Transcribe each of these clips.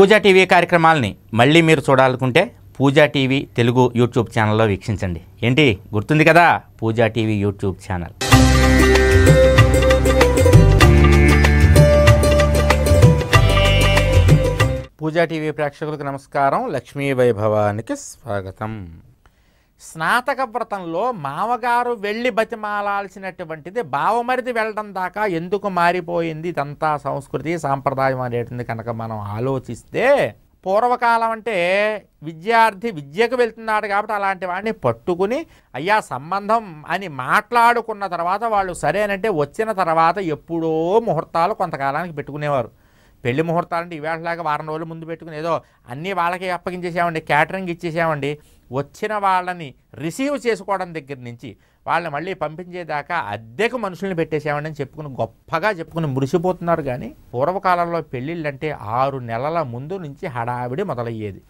పూజా TV కార్యక్రమాలని మళ్ళీ మీరు చూడాలనుకుంటే పూజా టీవీ తెలుగు యూట్యూబ్ ఛానల్లో వీక్షించండి ఏంటి గుర్తుంది కదా Pooja TV YouTube channel Pooja TV ప్రేక్షకులకు నమస్కారం లక్ష్మీ వైభవానికి స్వాగతం స్నాతక వ్రతంలో మామగారు వెళ్ళి బతిమాలాల్సినటువంటిది బావమరిది వెళ్ళడం దాకా ఎందుకు మారిపోయింది ఇదంతా సంస్కృతి సాంప్రదాయం అనేటువంటిది కనుక మనం ఆలోచిస్తే పూర్వకాలం అంటే విద్యార్థి విద్యకు వెళ్తున్నాడు కాబట్టి అలాంటి వాడిని పట్టుకుని అయ్యా సంబంధం అని మాట్లాడుకున్న తర్వాత వాళ్ళు సరేనంటే వచ్చిన తర్వాత ఎప్పుడో ముహూర్తాలు కొంతకాలానికి పెట్టుకునేవారు పెళ్లి ముహూర్తాలంటే లాగా వారం రోజులు ముందు పెట్టుకుని ఏదో అన్నీ వాళ్ళకి అప్పగించేసామండి క్యాటరింగ్ ఇచ్చేసామండి వచ్చిన వాళ్ళని రిసీవ్ చేసుకోవడం దగ్గర నుంచి వాళ్ళని మళ్ళీ పంపించేదాకా అద్దెకు మనుషుల్ని అని చెప్పుకుని గొప్పగా చెప్పుకుని మురిసిపోతున్నారు కానీ పూర్వకాలంలో పెళ్ళిళ్ళంటే ఆరు నెలల ముందు నుంచి హడావిడి మొదలయ్యేది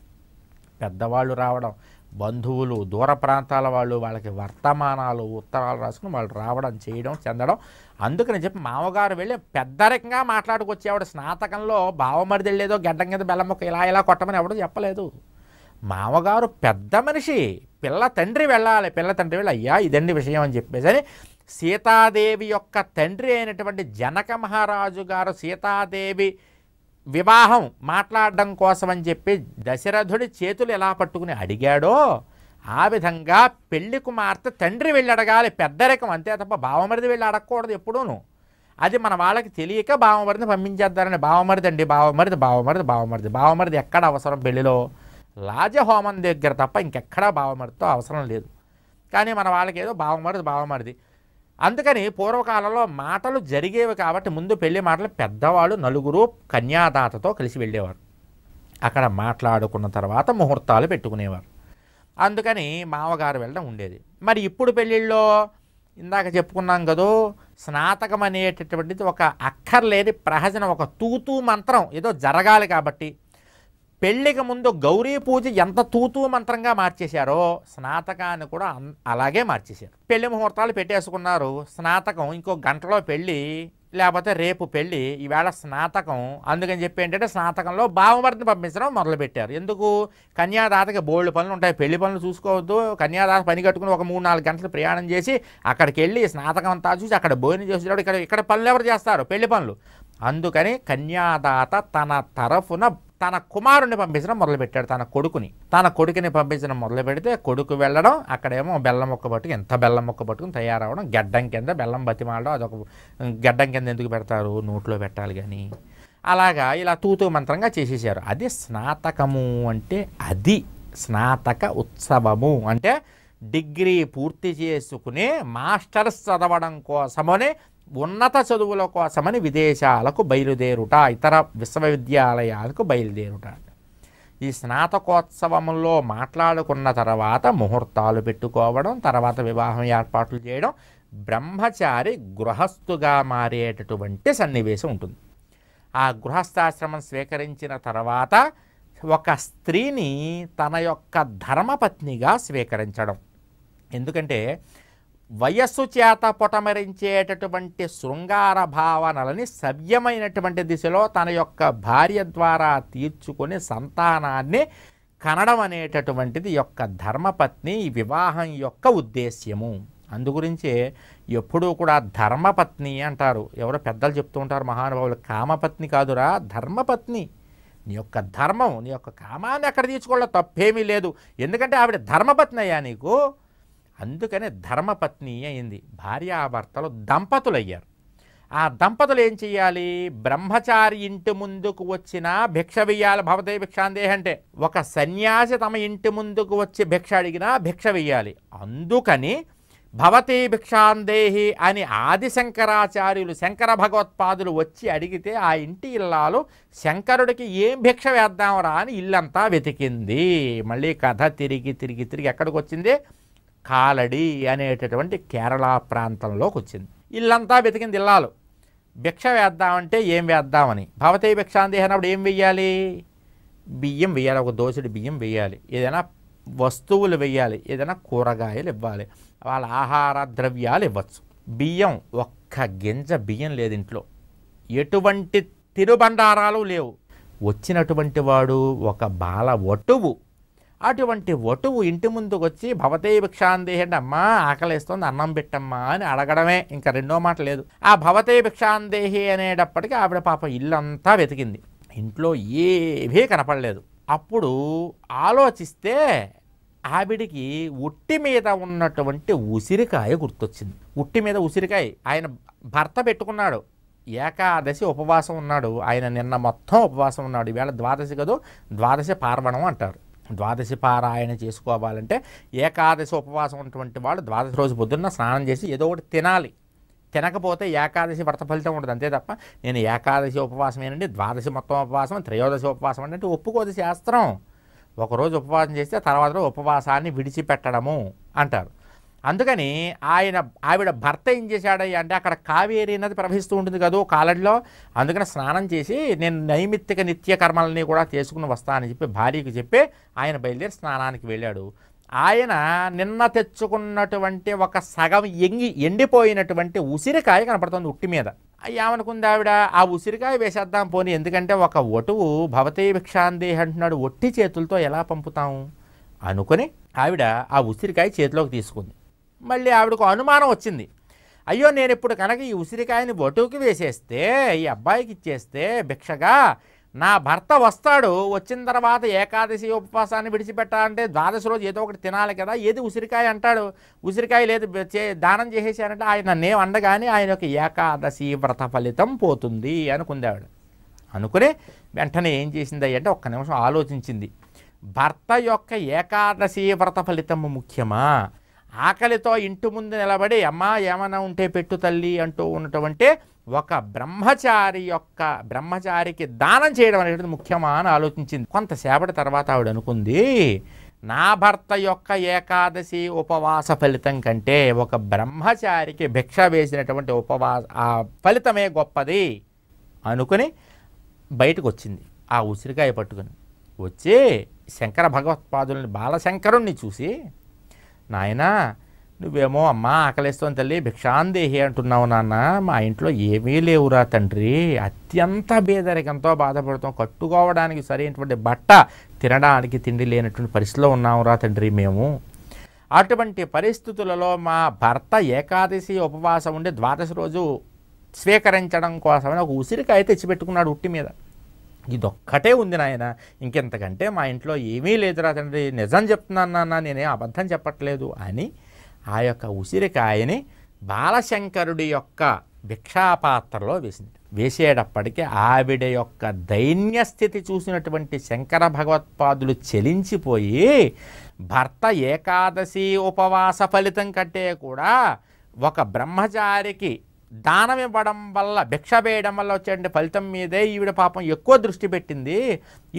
పెద్దవాళ్ళు రావడం బంధువులు దూర ప్రాంతాల వాళ్ళు వాళ్ళకి వర్తమానాలు ఉత్తరాలు రాసుకుని వాళ్ళు రావడం చేయడం చెందడం అందుకని చెప్పి మామగారు వెళ్ళి పెద్దరికంగా మాట్లాడుకొచ్చేవాడు స్నాతకంలో బావమరిది లేదో గడ్డం కింద బెల్లమ్మొక్క ఇలా ఇలా కొట్టమని ఎవడో చెప్పలేదు మామగారు పెద్ద మనిషి పిల్ల తండ్రి వెళ్ళాలి పిల్ల తండ్రి వెళ్ళి అయ్యా ఇదండి విషయం అని చెప్పేసి సీతాదేవి యొక్క తండ్రి అయినటువంటి జనక మహారాజు గారు సీతాదేవి వివాహం మాట్లాడడం కోసం అని చెప్పి దశరథుడి చేతులు ఎలా పట్టుకుని అడిగాడో ఆ విధంగా పెళ్లి కుమార్తె తండ్రి వెళ్ళి అడగాలి పెద్దరికం అంతే తప్ప బావమరిది వెళ్ళి అడగకూడదు ఎప్పుడూను అది మన వాళ్ళకి తెలియక బావమరిని పంపించేద్దారని బావమరిది అండి బావమరిది బావమరిది బావమరిది బావమరిది ఎక్కడ అవసరం పెళ్ళిలో రాజహోమం దగ్గర తప్ప ఇంకెక్కడా బావమరితో అవసరం లేదు కానీ మన వాళ్ళకి ఏదో బావమరిది బావమరిది అందుకని పూర్వకాలంలో మాటలు జరిగేవి కాబట్టి ముందు పెళ్లి మాటలు పెద్దవాళ్ళు నలుగురు కన్యాదాతతో కలిసి వెళ్ళేవారు అక్కడ మాట్లాడుకున్న తర్వాత ముహూర్తాలు పెట్టుకునేవారు అందుకని మామగారు వెళ్ళడం ఉండేది మరి ఇప్పుడు పెళ్ళిళ్ళలో ఇందాక చెప్పుకున్నాం కదో స్నాతకం అనేటటువంటిది ఒక అక్కర్లేని ప్రహజన ఒక తూతూ మంత్రం ఏదో జరగాలి కాబట్టి పెళ్లికి ముందు గౌరీ పూజ ఎంత తూతూ మంత్రంగా మార్చేశారో స్నాతకాన్ని కూడా అలాగే మార్చేశారు పెళ్లి ముహూర్తాలు పెట్టేసుకున్నారు స్నాతకం ఇంకో గంటలో పెళ్ళి లేకపోతే రేపు పెళ్ళి ఈవేళ స్నాతకం అందుకని చెప్పి ఏంటంటే స్నాతకంలో భావమర్తిని పంపించడం మొదలుపెట్టారు ఎందుకు కన్యాదాతకి బోల్డ్ పనులు ఉంటాయి పెళ్లి పనులు చూసుకోవద్దు కన్యాదాత పని కట్టుకుని ఒక మూడు నాలుగు గంటలు ప్రయాణం చేసి అక్కడికి వెళ్ళి స్నాతకం అంతా చూసి అక్కడ భోజనం చేసేటప్పుడు ఇక్కడ ఇక్కడ పనులు ఎవరు చేస్తారు పెళ్లి పనులు అందుకని కన్యాదాత తన తరఫున తన కుమారుని పంపించడం మొదలుపెట్టాడు తన కొడుకుని తన కొడుకుని పంపించడం మొదలు పెడితే కొడుకు వెళ్ళడం అక్కడేమో బెల్లం మొక్క పట్టుకు ఎంత బెల్లం మొక్క పట్టుకుని తయారవడం గడ్డం కింద బెల్లం బతిమాలడం అదొక గడ్డం కింద ఎందుకు పెడతారు నోట్లో పెట్టాలి కానీ అలాగా ఇలా తూతు మంత్రంగా చేసేసారు అది స్నాతకము అంటే అది స్నాతక ఉత్సవము అంటే డిగ్రీ పూర్తి చేసుకుని మాస్టర్స్ చదవడం కోసమని ఉన్నత చదువుల కోసమని విదేశాలకు బయలుదేరుట ఇతర విశ్వవిద్యాలయాలకు బయలుదేరుట ఈ స్నాతకోత్సవంలో మాట్లాడుకున్న తర్వాత ముహూర్తాలు పెట్టుకోవడం తర్వాత వివాహం ఏర్పాట్లు చేయడం బ్రహ్మచారి గృహస్థుగా మారేటటువంటి సన్నివేశం ఉంటుంది ఆ గృహస్థాశ్రమం స్వీకరించిన తర్వాత ఒక స్త్రీని తన యొక్క ధర్మపత్నిగా స్వీకరించడం ఎందుకంటే వయస్సు చేత పొటమరించేటటువంటి శృంగార భావనలని సవ్యమైనటువంటి దిశలో తన యొక్క భార్య ద్వారా తీర్చుకొని సంతానాన్ని కనడం అనేటటువంటిది యొక్క ధర్మపత్ని వివాహం యొక్క ఉద్దేశ్యము అందుగురించే ఎప్పుడూ కూడా ధర్మపత్ని అంటారు ఎవరో పెద్దలు చెప్తూ ఉంటారు మహానుభావులు కామపత్ని కాదురా ధర్మపత్ని నీ యొక్క ధర్మం నీ యొక్క కామాన్ని అక్కడ తీర్చుకోవడం తప్పేమీ లేదు ఎందుకంటే ఆవిడ ధర్మపత్ని అయ్యా నీకు అందుకనే ధర్మపత్ని అయింది భార్య దంపతులు అయ్యారు దంపతులయ్యారు ఆ దంపతులు ఏం చేయాలి బ్రహ్మచారి ఇంటి ముందుకు వచ్చిన భిక్ష వెయ్యాలి భవతే భిక్షాందేహ అంటే ఒక సన్యాసి తమ ఇంటి ముందుకు వచ్చి భిక్ష అడిగినా భిక్ష వెయ్యాలి అందుకని భవతే భిక్షాందేహి అని ఆది శంకరాచార్యులు శంకర భగవత్పాదులు వచ్చి అడిగితే ఆ ఇంటి ఇల్లాలు శంకరుడికి ఏం భిక్ష వేద్దాంరా అని ఇల్లంతా వెతికింది మళ్ళీ కథ తిరిగి తిరిగి తిరిగి ఎక్కడికి వచ్చింది కాలడి అనేటటువంటి కేరళ ప్రాంతంలోకి వచ్చింది ఇల్లంతా వెతికింది ఇల్లాలు భిక్ష వేద్దామంటే ఏం వేద్దామని భవతే భిక్ష అందేసినప్పుడు ఏం వెయ్యాలి బియ్యం వెయ్యాలి ఒక దోసుడి బియ్యం వెయ్యాలి ఏదైనా వస్తువులు వెయ్యాలి ఏదైనా కూరగాయలు ఇవ్వాలి వాళ్ళ ఆహార ద్రవ్యాలు ఇవ్వచ్చు బియ్యం ఒక్క గింజ బియ్యం లేదు ఇంట్లో ఎటువంటి తిరుబండారాలు లేవు వచ్చినటువంటి వాడు ఒక బాల ఒటువు అటువంటి వటువు ఇంటి ముందుకు వచ్చి భవతే భిక్షాందేహండి అమ్మా ఆకలిస్తోంది అన్నం పెట్టమ్మా అని అడగడమే ఇంకా రెండో మాట లేదు ఆ భవతే భిక్షాందేహి అనేటప్పటికీ ఆవిడ పాప ఇల్లంతా వెతికింది ఇంట్లో ఏవీ కనపడలేదు అప్పుడు ఆలోచిస్తే ఆవిడికి ఉట్టి మీద ఉన్నటువంటి ఉసిరికాయ గుర్తొచ్చింది ఉట్టి మీద ఉసిరికాయ ఆయన భర్త పెట్టుకున్నాడు ఏకాదశి ఉపవాసం ఉన్నాడు ఆయన నిన్న మొత్తం ఉపవాసం ఉన్నాడు ఈవేళ ద్వాదశి కదో ద్వాదశి పార్వణం అంటారు ద్వాదశి పారాయణ చేసుకోవాలంటే ఏకాదశి ఉపవాసం ఉన్నటువంటి వాడు ద్వాదశి రోజు పొద్దున్న స్నానం చేసి ఏదో ఒకటి తినాలి తినకపోతే ఏకాదశి వ్రత ఫలితం ఉండదు అంతే తప్ప నేను ఏకాదశి ఉపవాసం ఏంటంటే ద్వాదశి మొత్తం ఉపవాసం త్రయోదశి ఉపవాసం అంటే ఒప్పుకోదు శాస్త్రం ఒకరోజు ఉపవాసం చేస్తే తర్వాత ఉపవాసాన్ని విడిచిపెట్టడము అంటారు అందుకని ఆయన ఆవిడ భర్త ఏం చేశాడయ్య అంటే అక్కడ కావేరి అన్నది ప్రవహిస్తూ ఉంటుంది కదా కాలంలో అందుకని స్నానం చేసి నేను నైమిత్తిక నిత్య కర్మలని కూడా చేసుకుని వస్తానని చెప్పి భార్యకు చెప్పి ఆయన బయలుదేరి స్నానానికి వెళ్ళాడు ఆయన నిన్న తెచ్చుకున్నటువంటి ఒక సగం ఎంగి ఎండిపోయినటువంటి ఉసిరికాయ కనపడుతుంది ఉట్టి మీద ఏమనుకుంది ఆవిడ ఆ ఉసిరికాయ వేసేద్దాం పోనీ ఎందుకంటే ఒక ఒటువు భవతీ భిక్షాందేహి అంటున్నాడు ఒట్టి చేతులతో ఎలా పంపుతాము అనుకుని ఆవిడ ఆ ఉసిరికాయ చేతిలోకి తీసుకుంది మళ్ళీ ఆవిడకు అనుమానం వచ్చింది అయ్యో నేను ఇప్పుడు కనుక ఈ ఉసిరికాయని బొటుకు వేసేస్తే ఈ అబ్బాయికి ఇచ్చేస్తే భిక్షగా నా భర్త వస్తాడు వచ్చిన తర్వాత ఏకాదశి ఉపవాసాన్ని విడిచిపెట్టాలంటే ద్వాదశ రోజు ఏదో ఒకటి తినాలి కదా ఏది ఉసిరికాయ అంటాడు ఉసిరికాయ లేదు దానం చేసేసానంటే ఆయన నేను అండగానే ఆయన యొక్క ఏకాదశి వ్రత ఫలితం పోతుంది అనుకుంది ఆవిడ అనుకుని వెంటనే ఏం చేసింది అంటే ఒక్క నిమిషం ఆలోచించింది భర్త యొక్క ఏకాదశి వ్రత ఫలితం ముఖ్యమా ఆకలితో ఇంటి ముందు నిలబడి అమ్మా ఏమైనా ఉంటే పెట్టు తల్లి అంటూ ఉన్నటువంటి ఒక బ్రహ్మచారి యొక్క బ్రహ్మచారికి దానం చేయడం అనేటువంటిది ముఖ్యమా అని ఆలోచించింది కొంతసేపటి తర్వాత ఆవిడ అనుకుంది నా భర్త యొక్క ఏకాదశి ఉపవాస ఫలితం కంటే ఒక బ్రహ్మచారికి భిక్ష వేసినటువంటి ఉపవాస ఆ ఫలితమే గొప్పది అనుకుని బయటకు వచ్చింది ఆ ఉసిరికాయ పట్టుకుని వచ్చి శంకర భగవత్పాదుల్ని బాలశంకరుణ్ణి చూసి నాయనా నువ్వేమో అమ్మా ఆకలిస్తోని తల్లి భిక్షాందేహి అంటున్నావు నాన్న మా ఇంట్లో ఏమీ లేవురా తండ్రి అత్యంత బేదరికంతో బాధపడతాం కట్టుకోవడానికి సరైనటువంటి బట్ట తినడానికి తిండి లేనటువంటి పరిస్థితిలో ఉన్నామురా తండ్రి మేము అటువంటి పరిస్థితులలో మా భర్త ఏకాదశి ఉపవాసం ఉండి ద్వాదశి రోజు స్వీకరించడం కోసమని ఒక ఉసిరికాయ తెచ్చిపెట్టుకున్నాడు ఉట్టి మీద ఇదొక్కటే ఉంది నాయన ఇంకెంతకంటే మా ఇంట్లో ఏమీ లేదురా తండ్రి నిజం చెప్తున్నాను నాన్న అబద్ధం చెప్పట్లేదు అని ఆ యొక్క ఉసిరికాయని బాలశంకరుడి యొక్క భిక్షాపాత్రలో వేసింది వేసేటప్పటికీ ఆవిడ యొక్క దైన్య స్థితి చూసినటువంటి శంకర భగవత్పాదులు చెలించిపోయి భర్త ఏకాదశి ఉపవాస ఫలితం కంటే కూడా ఒక బ్రహ్మచారికి దానం ఇవ్వడం వల్ల భిక్ష వేయడం వల్ల వచ్చే ఫలితం మీదే ఈవిడ పాపం ఎక్కువ దృష్టి పెట్టింది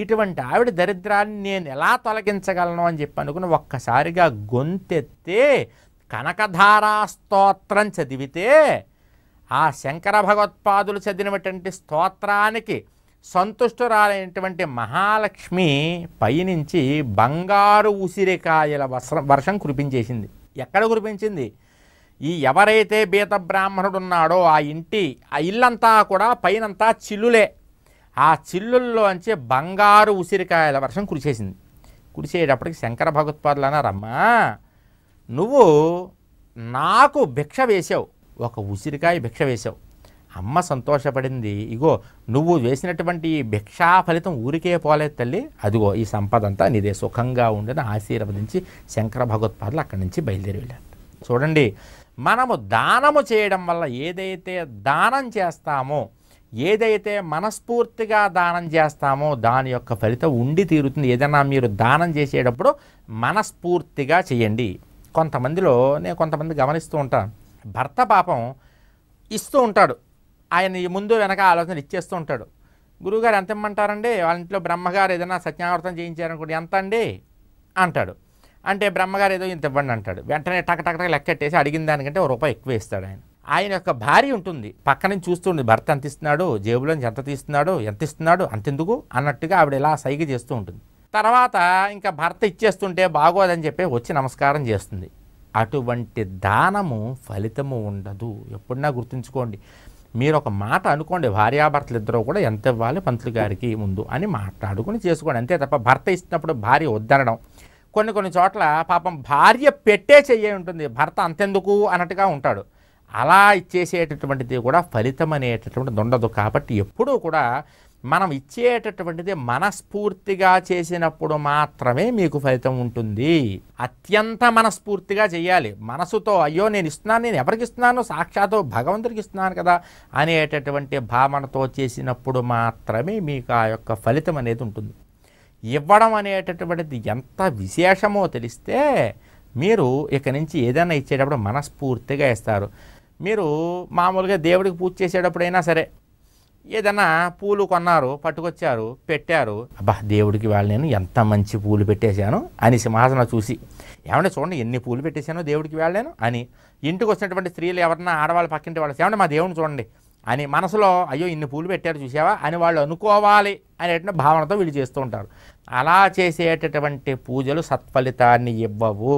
ఇటువంటి ఆవిడ దరిద్రాన్ని నేను ఎలా తొలగించగలను అని చెప్పి అనుకుని ఒక్కసారిగా గొంతెత్తి కనకధారా స్తోత్రం చదివితే ఆ శంకర భగవత్పాదులు చదివినటువంటి స్తోత్రానికి సంతుష్టురాలైనటువంటి మహాలక్ష్మి పైనుంచి బంగారు ఉసిరికాయల వస్త్రం వర్షం కురిపించేసింది ఎక్కడ కురిపించింది ఈ ఎవరైతే బీత బ్రాహ్మణుడున్నాడో ఆ ఇంటి ఆ ఇల్లంతా కూడా పైనంతా చిల్లులే ఆ చిల్లుల్లోంచి బంగారు ఉసిరికాయల వర్షం కురిసేసింది కురిసేటప్పటికి శంకర భగవత్పాదులు అన్నారమ్మా నువ్వు నాకు భిక్ష వేసావు ఒక ఉసిరికాయ భిక్ష వేసావు అమ్మ సంతోషపడింది ఇగో నువ్వు వేసినటువంటి భిక్షా ఫలితం ఊరికే పోలేదు తల్లి అదిగో ఈ సంపద అంతా నీదే సుఖంగా ఉండని ఆశీర్వదించి శంకర భగవత్పాదులు అక్కడి నుంచి బయలుదేరి వెళ్ళారు చూడండి మనము దానము చేయడం వల్ల ఏదైతే దానం చేస్తామో ఏదైతే మనస్ఫూర్తిగా దానం చేస్తామో దాని యొక్క ఫలితం ఉండి తీరుతుంది ఏదైనా మీరు దానం చేసేటప్పుడు మనస్ఫూర్తిగా చేయండి కొంతమందిలో నేను కొంతమంది గమనిస్తూ ఉంటాను భర్త పాపం ఇస్తూ ఉంటాడు ఆయన ముందు వెనక ఆలోచనలు ఇచ్చేస్తూ ఉంటాడు గురువుగారు ఎంత ఇమ్మంటారండి వాళ్ళ ఇంట్లో బ్రహ్మగారు ఏదైనా సత్యావర్తం చేయించారనుకోండి ఎంత అండి అంటాడు అంటే బ్రహ్మగారు ఏదో ఇంత ఇవ్వండి అంటాడు వెంటనే టక టక లెక్కెట్టేసి అడిగిన దానికంటే ఒక రూపాయి ఎక్కువ ఇస్తాడు ఆయన ఆయన యొక్క భార్య ఉంటుంది పక్క నుంచి చూస్తుంది భర్త ఎంత ఇస్తున్నాడు నుంచి ఎంత తీస్తున్నాడు ఎంత ఇస్తున్నాడు అంతెందుకు అన్నట్టుగా ఆవిడ ఇలా సైగ చేస్తూ ఉంటుంది తర్వాత ఇంకా భర్త ఇచ్చేస్తుంటే బాగోదని చెప్పి వచ్చి నమస్కారం చేస్తుంది అటువంటి దానము ఫలితము ఉండదు ఎప్పుడన్నా గుర్తుంచుకోండి మీరు ఒక మాట అనుకోండి భార్యాభర్తలు ఇద్దరు కూడా ఎంత ఇవ్వాలి పంతులు గారికి ముందు అని మాట్లాడుకుని చేసుకోండి అంతే తప్ప భర్త ఇస్తున్నప్పుడు భార్య వద్దనడం కొన్ని కొన్ని చోట్ల పాపం భార్య పెట్టే చెయ్యే ఉంటుంది భర్త అంతెందుకు అన్నట్టుగా ఉంటాడు అలా ఇచ్చేసేటటువంటిది కూడా ఫలితం అనేటటువంటిది ఉండదు కాబట్టి ఎప్పుడూ కూడా మనం ఇచ్చేటటువంటిది మనస్ఫూర్తిగా చేసినప్పుడు మాత్రమే మీకు ఫలితం ఉంటుంది అత్యంత మనస్ఫూర్తిగా చేయాలి మనసుతో అయ్యో నేను ఇస్తున్నాను నేను ఎవరికి ఇస్తున్నాను సాక్షాత్తు భగవంతుడికి ఇస్తున్నాను కదా అనేటటువంటి భావనతో చేసినప్పుడు మాత్రమే మీకు ఆ యొక్క ఫలితం అనేది ఉంటుంది ఇవ్వడం అనేటటువంటిది ఎంత విశేషమో తెలిస్తే మీరు ఇక్కడి నుంచి ఏదైనా ఇచ్చేటప్పుడు మనస్ఫూర్తిగా ఇస్తారు మీరు మామూలుగా దేవుడికి పూజ చేసేటప్పుడైనా సరే ఏదైనా పూలు కొన్నారు పట్టుకొచ్చారు పెట్టారు అబ్బా దేవుడికి వాళ్ళు నేను ఎంత మంచి పూలు పెట్టేశాను అని సింహాసనం చూసి ఏమంటే చూడండి ఎన్ని పూలు పెట్టేశానో దేవుడికి వెళ్ళాను అని ఇంటికి వచ్చినటువంటి స్త్రీలు ఎవరన్నా ఆడవాళ్ళు పక్కింటి వాళ్ళు ఏమంటే మా దేవుడిని చూడండి అని మనసులో అయ్యో ఇన్ని పూలు పెట్టారు చూసావా అని వాళ్ళు అనుకోవాలి అనేటువంటి భావనతో వీళ్ళు చేస్తూ ఉంటారు అలా చేసేటటువంటి పూజలు సత్ఫలితాన్ని ఇవ్వవు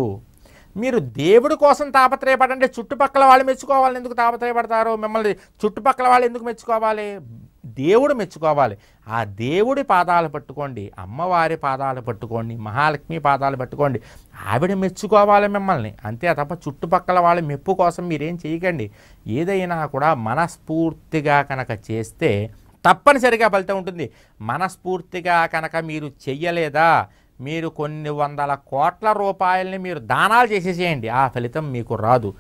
మీరు దేవుడి కోసం తాపత్రయపడండి చుట్టుపక్కల వాళ్ళు మెచ్చుకోవాలని ఎందుకు తాపత్రయపడతారు మిమ్మల్ని చుట్టుపక్కల వాళ్ళు ఎందుకు మెచ్చుకోవాలి దేవుడు మెచ్చుకోవాలి ఆ దేవుడి పాదాలు పట్టుకోండి అమ్మవారి పాదాలు పట్టుకోండి మహాలక్ష్మి పాదాలు పట్టుకోండి ఆవిడ మెచ్చుకోవాలి మిమ్మల్ని అంతే తప్ప చుట్టుపక్కల వాళ్ళ మెప్పు కోసం మీరేం చేయకండి ఏదైనా కూడా మనస్ఫూర్తిగా కనుక చేస్తే తప్పనిసరిగా ఫలితం ఉంటుంది మనస్ఫూర్తిగా కనుక మీరు చెయ్యలేదా మీరు కొన్ని వందల కోట్ల రూపాయలని మీరు దానాలు చేసేసేయండి ఆ ఫలితం మీకు రాదు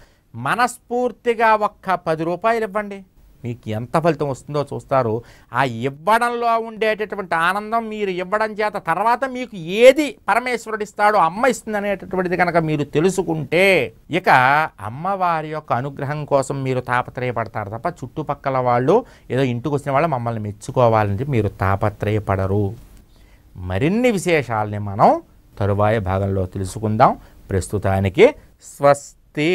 మనస్ఫూర్తిగా ఒక్క పది రూపాయలు ఇవ్వండి మీకు ఎంత ఫలితం వస్తుందో చూస్తారు ఆ ఇవ్వడంలో ఉండేటటువంటి ఆనందం మీరు ఇవ్వడం చేత తర్వాత మీకు ఏది పరమేశ్వరుడు ఇస్తాడో అమ్మ ఇస్తుంది అనేటటువంటిది కనుక మీరు తెలుసుకుంటే ఇక అమ్మవారి యొక్క అనుగ్రహం కోసం మీరు తాపత్రయపడతారు తప్ప చుట్టుపక్కల వాళ్ళు ఏదో ఇంటికి వచ్చిన వాళ్ళు మమ్మల్ని మెచ్చుకోవాలని మీరు తాపత్రయపడరు మరిన్ని విశేషాలని మనం తరువాయ భాగంలో తెలుసుకుందాం ప్రస్తుతానికి స్వస్తి